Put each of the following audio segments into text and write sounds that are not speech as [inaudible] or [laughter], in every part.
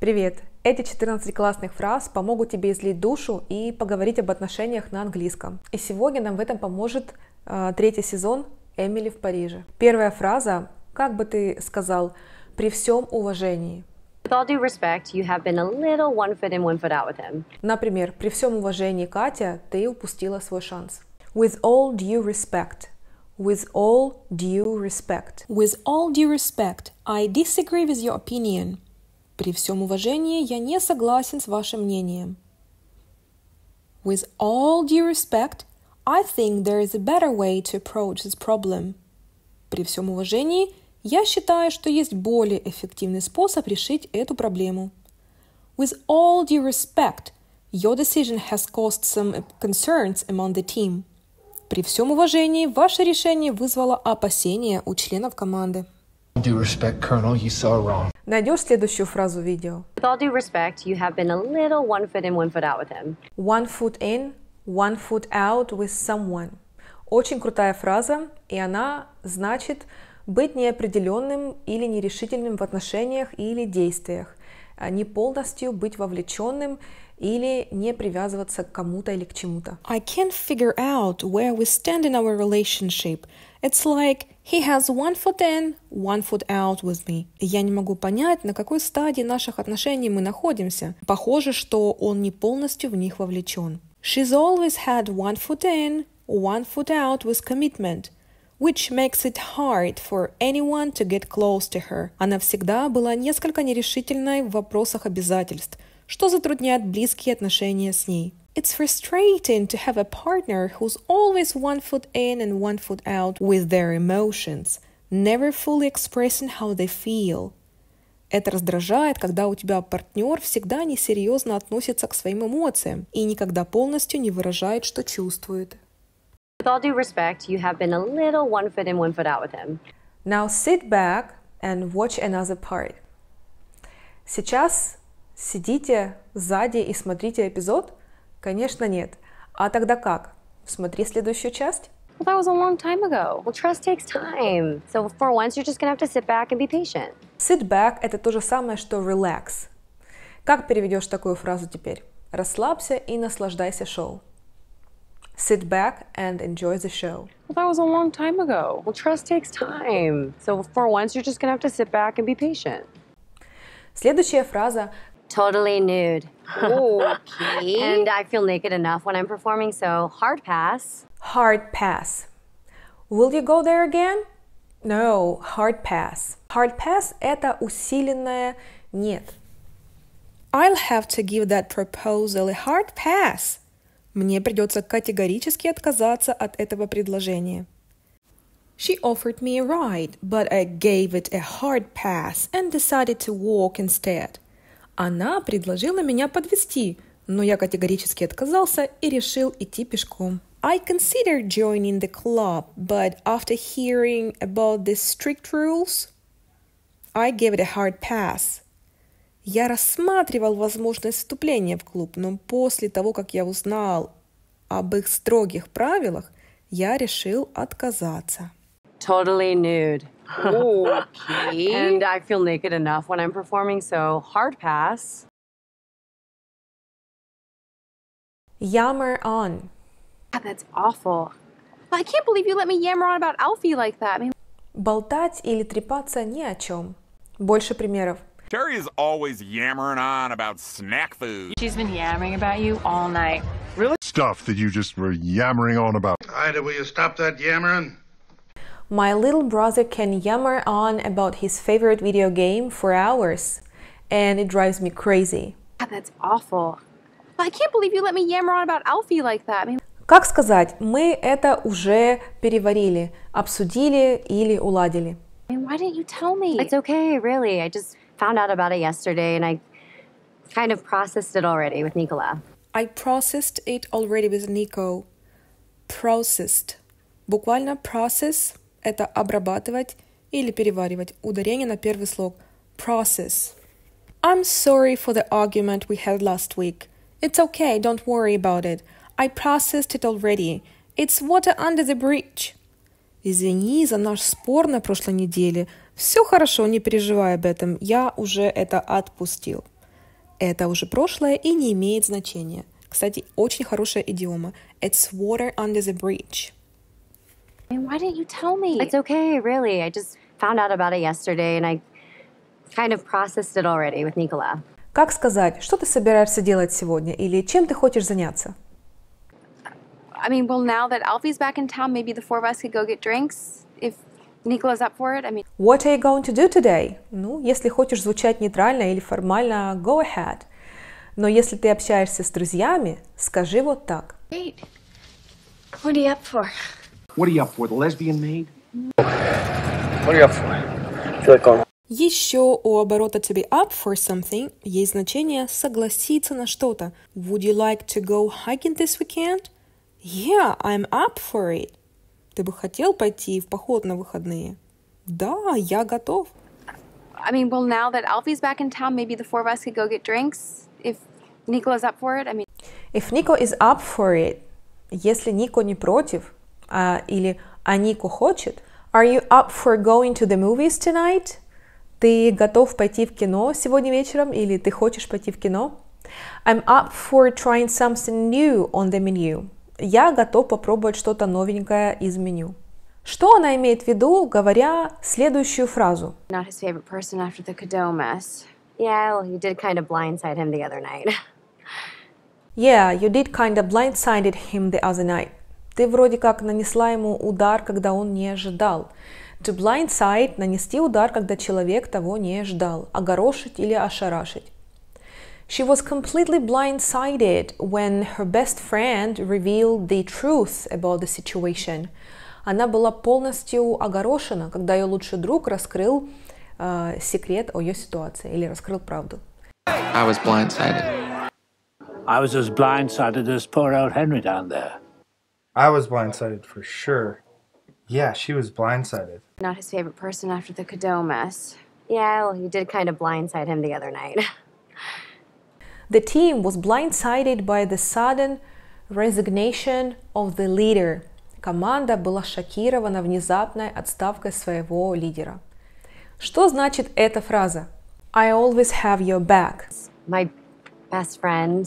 Привет! Эти 14 классных фраз помогут тебе излить душу и поговорить об отношениях на английском. И сегодня нам в этом поможет э, третий сезон «Эмили в Париже». Первая фраза «Как бы ты сказал?» «При всем уважении». Например, «При всем уважении, Катя, ты упустила свой шанс». With all due respect – with all due respect. With all due respect, I disagree with your opinion. При всем уважении, я не согласен с вашим мнением. With all due respect, I think there is a better way to approach this problem. При всем уважении, я считаю, что есть более эффективный способ решить эту проблему. With all due respect, your decision has caused some concerns among the team. При всем уважении, ваше решение вызвало опасения у членов команды. With all Due respect, Colonel, you saw wrong. Найдешь следующую фразу видео? With all due respect, you have been a little one foot in, one foot out with him. One foot in, one foot out with someone. Очень крутая фраза, и она значит быть неопределенным или нерешительным в отношениях или действиях, а не полностью быть вовлеченным или не привязываться к кому-то или к чему-то. I can't figure out where we stand in our relationship. It's like he has one foot in, one foot out with me. Я не могу понять, на какой стадии наших отношений мы находимся. Похоже, что он не полностью в них вовлечен. She's always had one foot in, one foot out with commitment – which makes it hard for anyone to get close to her. Она всегда была несколько нерешительной в вопросах обязательств, что затрудняет близкие отношения с ней. It's frustrating to have a partner who's always one foot in and one foot out with their emotions, never fully expressing how they feel. Это раздражает, когда у тебя партнер всегда несерьезно относится к своим эмоциям и никогда полностью не выражает, что чувствует. With all due respect, you have been a little one foot in, one foot out with him. Now sit back and watch another part. Сейчас сидите сзади и смотрите эпизод? Конечно, нет. А тогда как? Смотри следующую часть. Well, that was a long time ago. Well, trust takes time. So for once, you're just gonna have to sit back and be patient. Sit back – это то же самое, что relax. Как переведешь такую фразу теперь? Расслабься и наслаждайся шоу. Sit back and enjoy the show. Well, that was a long time ago. Well, trust takes time. So for once, you're just gonna have to sit back and be patient. Следующая фраза Totally nude. [laughs] Okay. and I feel naked enough when I'm performing, so hard pass. Hard pass. Will you go there again? No, hard pass. Hard pass – это усиленное «нет». I'll have to give that proposal a hard pass. Мне придется категорически отказаться от этого предложения. She offered me a ride, but I gave it a hard pass and decided to walk instead. Она предложила меня подвести, но я категорически отказался и решил идти пешком. I considered joining the club, but after hearing about the strict rules, I gave it a hard pass. Я рассматривал возможность вступления в клуб, но после того, как я узнал об их строгих правилах, я решил отказаться. Totally nude. okay. and I feel naked enough when I'm performing, so hard pass. Yammer on. God, that's awful. I can't believe you let me yammer on about Alfie like that. I mean... Болтать или трепаться ни о чем. Больше примеров. Terry is always yammering on about snack food. She's been yammering about you all night. Really? Stuff that you just were yammering on about. Ida, will you stop that yammering? My little brother can yammer on about his favorite video game for hours, and it drives me crazy. God, that's awful. I can't believe you let me yammer on about Alfie like that. I mean... Как сказать, мы это уже переварили, обсудили или уладили. I mean, why didn't you tell me? It's okay, really. I just found out about it yesterday and I kind of processed it already with Nicola. I processed it already with Nico. Processed. Буквально process это обрабатывать или переваривать. Ударение на первый слог. Process. I'm sorry for the argument we had last week. It's okay, don't worry about it. I processed it already. It's water under the bridge. Извини за наш спор на прошлой неделе. Все хорошо, не переживай об этом. Я уже это отпустил. Это уже прошлое и не имеет значения. Кстати, очень хорошая идиома. It's water under the bridge. And why didn't you tell me? It's okay, really. I just found out about it yesterday and I kind of processed it already with Nicola. Как сказать, что ты собираешься делать сегодня или чем ты хочешь заняться? I mean, well, now that Alfie's back in town, maybe the four of us could go get drinks if Nicola's up for it. I mean, what are you going to do today? Ну, если хочешь звучать нейтрально или формально, go ahead. Но если ты общаешься с друзьями, скажи вот так. Great. What are you up for? Еще у оборота to be up for something есть значение согласиться на что-то. Would you like to go hiking this weekend? Yeah, I'm up for it. Ты бы хотел пойти в поход на выходные? Да, я готов. I mean, well, now that Alfie's back in town, maybe the four of us could go get drinks if Nico is up for it. I mean, if Nico is up for it, если Нико не против, а, или Анику хочет. Are you up for going to the movies tonight? Ты готов пойти в кино сегодня вечером или ты хочешь пойти в кино? I'm up for trying something new on the menu. Я готов попробовать что-то новенькое из меню. Что она имеет в виду, говоря следующую фразу? Not his favorite person after the Cadeau mess. Yeah, well, you did kind of blindside him the other night. Yeah, you did kind of blindsided him the other night. Ты вроде как нанесла ему удар, когда он не ожидал. To blindside – нанести удар, когда человек того не ждал, огорошить или ошарашить. She was completely blindsided when her best friend revealed the truth about the situation. Она была полностью огорошена, когда ее лучший друг раскрыл э, секрет о ее ситуации или раскрыл правду. I was blindsided. I was as blindsided as poor old Henry down there. I was blindsided for sure. Yeah, she was blindsided. Not his favorite person after the Cadeau mess. Yeah, well, you did kind of blindside him the other night. [laughs] the team was blindsided by the sudden resignation of the leader. Команда была шокирована внезапной отставкой своего лидера. Что значит эта фраза? I always have your back. My best friend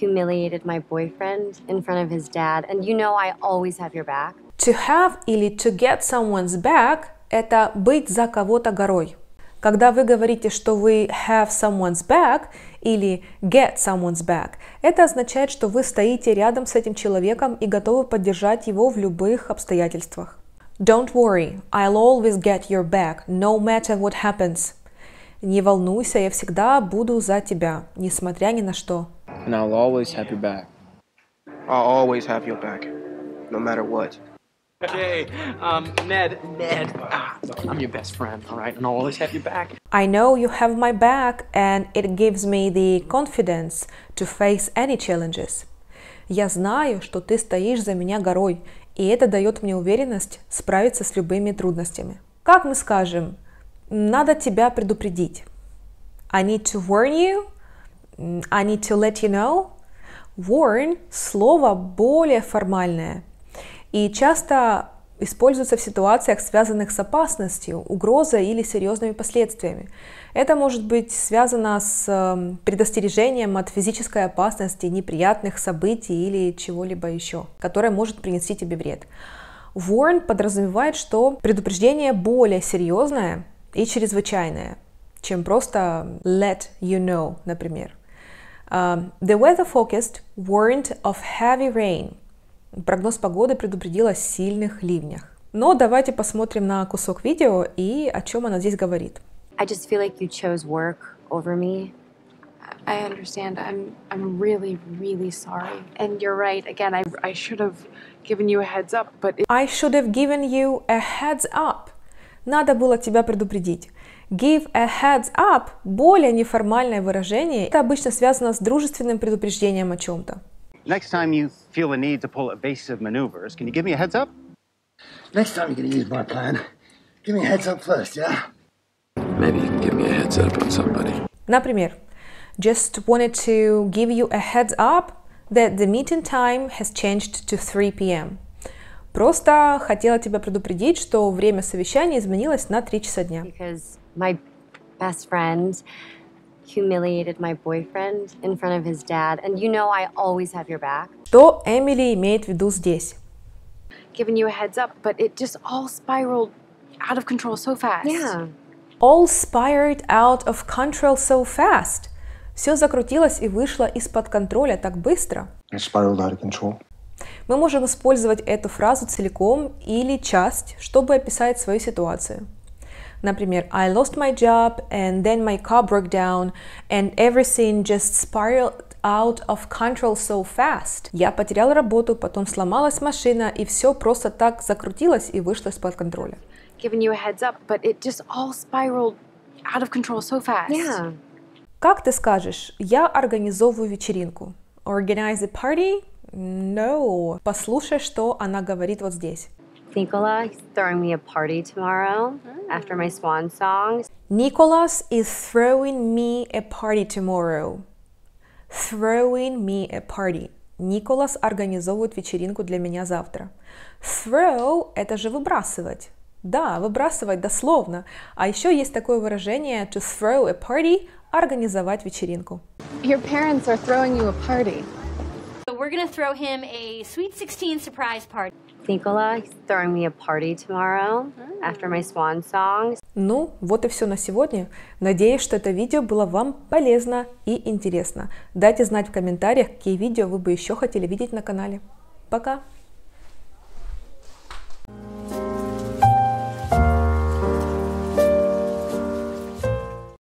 humiliated my boyfriend in front of his dad, and you know I always have your back. To have или to get someone's back – это быть за кого-то горой. Когда вы говорите, что вы have someone's back или get someone's back, это означает, что вы стоите рядом с этим человеком и готовы поддержать его в любых обстоятельствах. Don't worry, I'll always get your back, no matter what happens. Не волнуйся, я всегда буду за тебя, несмотря ни на что and I'll always have your back. I'll always have your back, no matter what. Hey, um, Ned, Ned, ah, I'm your best friend, all right? And I'll always have your back. I know you have my back, and it gives me the confidence to face any challenges. Я знаю, что ты стоишь за меня горой, и это дает мне уверенность справиться с любыми трудностями. Как мы скажем, надо тебя предупредить. I need to warn you I need to let you know. Warn – слово более формальное и часто используется в ситуациях, связанных с опасностью, угрозой или серьезными последствиями. Это может быть связано с эм, предостережением от физической опасности, неприятных событий или чего-либо еще, которое может принести тебе вред. Warn подразумевает, что предупреждение более серьезное и чрезвычайное, чем просто let you know, например the weather forecast warned of heavy rain. Прогноз погоды предупредил о сильных ливнях. Но давайте посмотрим на кусок видео и о чем она здесь говорит. I just feel like you chose work over me. I understand. I'm I'm really really sorry. And you're right. Again, I I should have given you a heads up, but it... I should have given you a heads up. Надо было тебя предупредить. Give a heads up – более неформальное выражение. Это обычно связано с дружественным предупреждением о чем-то. Next time you feel the need to pull evasive maneuvers, can you give me a heads up? Next time you're going to use my plan, give me a heads up first, yeah? Maybe you can give me a heads up on somebody. Например, just wanted to give you a heads up that the meeting time has changed to 3 p.m. Просто хотела тебя предупредить, что время совещания изменилось на 3 часа дня. Что Эмили имеет в виду здесь? Все закрутилось и вышло из-под контроля так быстро. It spiraled out of control. Мы можем использовать эту фразу целиком или часть, чтобы описать свою ситуацию. Например, I lost my job, and then my car broke down, and everything just spiraled out of control so fast. Я потерял работу, потом сломалась машина, и все просто так закрутилось и вышло из-под контроля. Giving you a heads up, but it just all spiraled out of control so fast. Yeah. Как ты скажешь, я организовываю вечеринку? Organize a party? No. Послушай, что она говорит вот здесь. Nicola is throwing me a party tomorrow after my swan song. Nicholas is throwing me a party tomorrow. Throwing me a party. Николас организовывает вечеринку для меня завтра. Throw – это же выбрасывать. Да, выбрасывать дословно. А еще есть такое выражение to throw a party – организовать вечеринку. Your parents are throwing you a party. So we're going throw him a Sweet 16 surprise party. Ну, вот и все на сегодня. Надеюсь, что это видео было вам полезно и интересно. Дайте знать в комментариях, какие видео вы бы еще хотели видеть на канале. Пока!